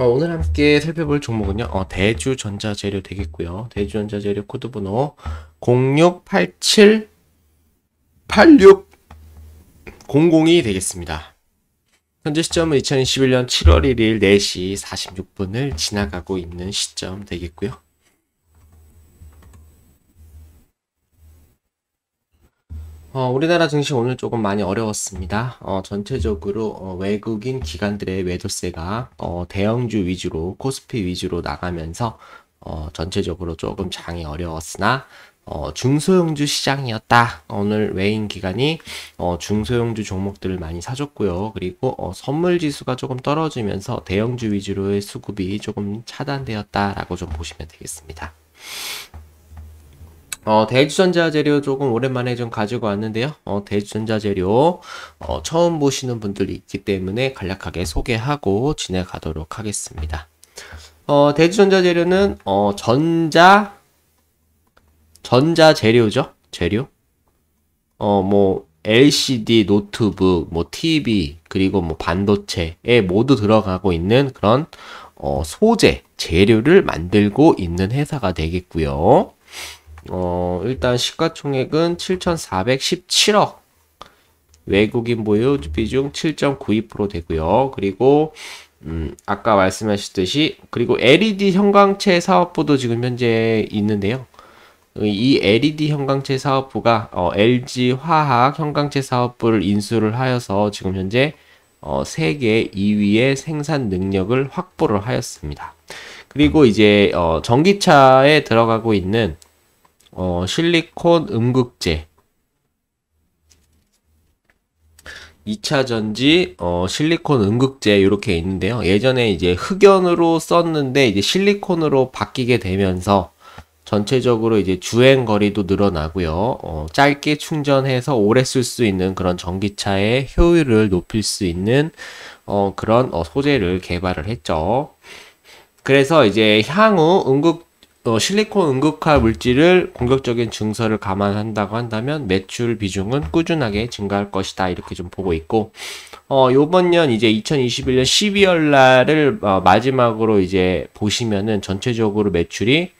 어, 오늘 함께 살펴볼 종목은요. 어, 대주전자재료 되겠고요. 대주전자재료 코드번호 0687 86 00이 되겠습니다. 현재 시점은 2021년 7월 1일 4시 46분을 지나가고 있는 시점 되겠고요. 어, 우리나라 증시 오늘 조금 많이 어려웠습니다. 어, 전체적으로 어, 외국인 기관들의 매도세가 어, 대형주 위주로 코스피 위주로 나가면서 어, 전체적으로 조금 장이 어려웠으나 어, 중소형주 시장이었다. 오늘 외인 기관이 중소형주 종목들을 많이 사줬고요. 그리고 선물 지수가 조금 떨어지면서 대형주 위주로의 수급이 조금 차단되었다라고 좀 보시면 되겠습니다. 어, 대주전자 재료 조금 오랜만에 좀 가지고 왔는데요. 어, 대주전자 재료 어, 처음 보시는 분들이 있기 때문에 간략하게 소개하고 진행하도록 하겠습니다. 어, 대주전자 재료는 어, 전자 전자 재료죠. 재료. 어, 뭐 LCD, 노트북, 뭐 TV, 그리고 뭐 반도체에 모두 들어가고 있는 그런 어, 소재, 재료를 만들고 있는 회사가 되겠고요. 어, 일단 시가총액은 7,417억. 외국인 보유 비중 7.92% 되고요. 그리고 음, 아까 말씀하셨듯이 그리고 LED 형광체 사업부도 지금 현재 있는데요. 이 LED 형광체 사업부가 어, LG 화학 형광체 사업부를 인수를 하여서 지금 현재 어, 세계 2위의 생산 능력을 확보를 하였습니다. 그리고 이제 어, 전기차에 들어가고 있는 어, 실리콘 음극재 2차 전지 어, 실리콘 음극재 이렇게 있는데요. 예전에 이제 흑연으로 썼는데 이제 실리콘으로 바뀌게 되면서 전체적으로 이제 주행 거리도 늘어나고요. 어, 짧게 충전해서 오래 쓸 수 있는 그런 전기차의 효율을 높일 수 있는 어, 그런 어, 소재를 개발을 했죠. 그래서 이제 향후 응급 어, 실리콘 응극화 물질을 공격적인 증서를 감안한다고 한다면 매출 비중은 꾸준하게 증가할 것이다 이렇게 좀 보고 있고 어, 요번 년 이제 2021년 12월 날을 어, 마지막으로 이제 보시면은 전체적으로 매출이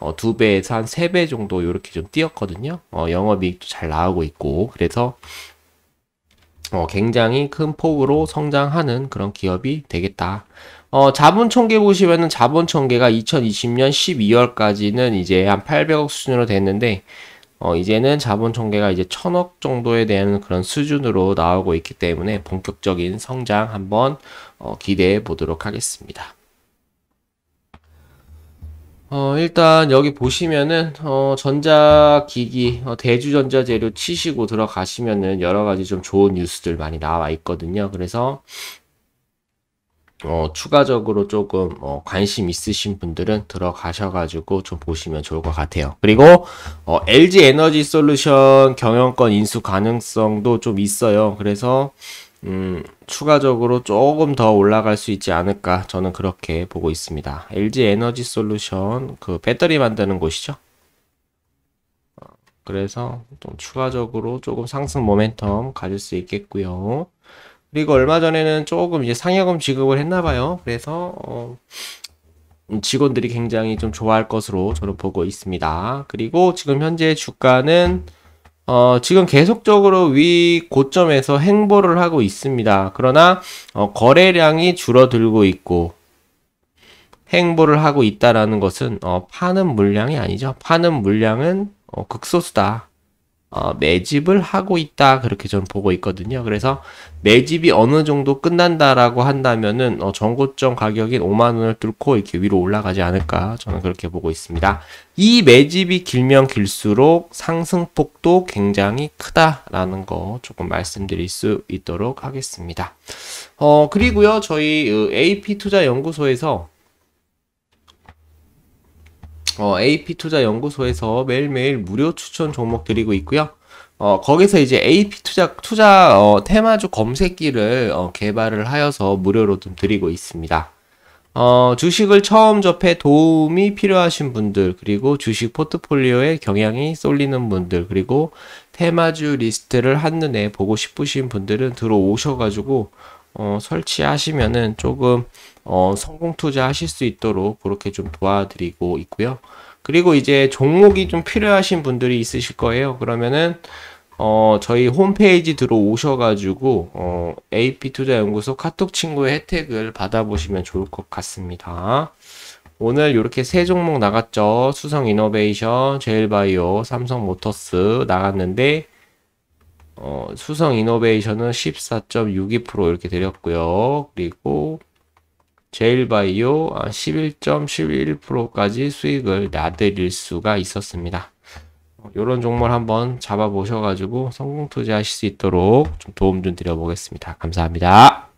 어, 두 배에서 한 세 배 정도 이렇게 좀 뛰었거든요. 어, 영업이익도 잘 나오고 있고 그래서 어, 굉장히 큰 폭으로 성장하는 그런 기업이 되겠다. 어, 자본 총계 보시면은 자본 총계가 2020년 12월까지는 이제 한 800억 수준으로 됐는데, 어, 이제는 자본 총계가 이제 1000억 정도에 대한 그런 수준으로 나오고 있기 때문에 본격적인 성장 한번 어, 기대해 보도록 하겠습니다. 어, 일단 여기 보시면은 어, 전자기기 어, 대주전자 재료 치시고 들어가시면은 여러 가지 좀 좋은 뉴스들 많이 나와 있거든요. 그래서 어, 추가적으로 조금 어, 관심 있으신 분들은 들어가셔가지고 좀 보시면 좋을 것 같아요. 그리고 어, LG 에너지 솔루션 경영권 인수 가능성도 좀 있어요. 그래서 음, 추가적으로 조금 더 올라갈 수 있지 않을까 저는 그렇게 보고 있습니다. LG 에너지 솔루션 그 배터리 만드는 곳이죠. 어, 그래서 좀 추가적으로 조금 상승 모멘텀 가질 수 있겠고요. 그리고 얼마 전에는 조금 이제 상여금 지급을 했나 봐요. 그래서 어, 음, 직원들이 굉장히 좀 좋아할 것으로 저는 보고 있습니다. 그리고 지금 현재 주가는 어, 지금 계속적으로 위 고점에서 행보를 하고 있습니다. 그러나 어, 거래량이 줄어들고 있고 행보를 하고 있다라는 것은 어, 파는 물량이 아니죠. 파는 물량은 어, 극소수다. 어, 매집을 하고 있다 그렇게 저는 보고 있거든요. 그래서 매집이 어느 정도 끝난다라고 한다면은 어, 전고점 가격인 5만 원을 뚫고 이렇게 위로 올라가지 않을까 저는 그렇게 보고 있습니다. 이 매집이 길면 길수록 상승폭도 굉장히 크다라는 거 조금 말씀드릴 수 있도록 하겠습니다. 어 그리고요 저희 그 AP 투자 연구소에서 어, AP투자연구소에서 매일매일 무료 추천 종목 드리고 있고요. 어, 거기서 이제 AP 투자, 투자, 어, 테마주 검색기를, 어, 개발을 하여서 무료로 좀 드리고 있습니다. 어, 주식을 처음 접해 도움이 필요하신 분들, 그리고 주식 포트폴리오에 경향이 쏠리는 분들, 그리고 테마주 리스트를 한눈에 보고 싶으신 분들은 들어오셔가지고, 어, 설치하시면은 조금 어, 성공 투자하실 수 있도록 그렇게 좀 도와드리고 있고요. 그리고 이제 종목이 좀 필요하신 분들이 있으실 거예요. 그러면은 어, 저희 홈페이지 들어오셔가지고 어, AP투자연구소 카톡 친구의 혜택을 받아보시면 좋을 것 같습니다. 오늘 이렇게 세 종목 나갔죠. 수성 이노베이션, 제일바이오, 삼성모터스 나갔는데 어, 수성 이노베이션은 14.62% 이렇게 드렸고요. 그리고 제일바이오 11.11%까지 수익을 나들일 수가 있었습니다. 이런 어, 종목을 한번 잡아보셔가지고 성공 투자하실 수 있도록 좀 도움 좀 드려보겠습니다. 감사합니다.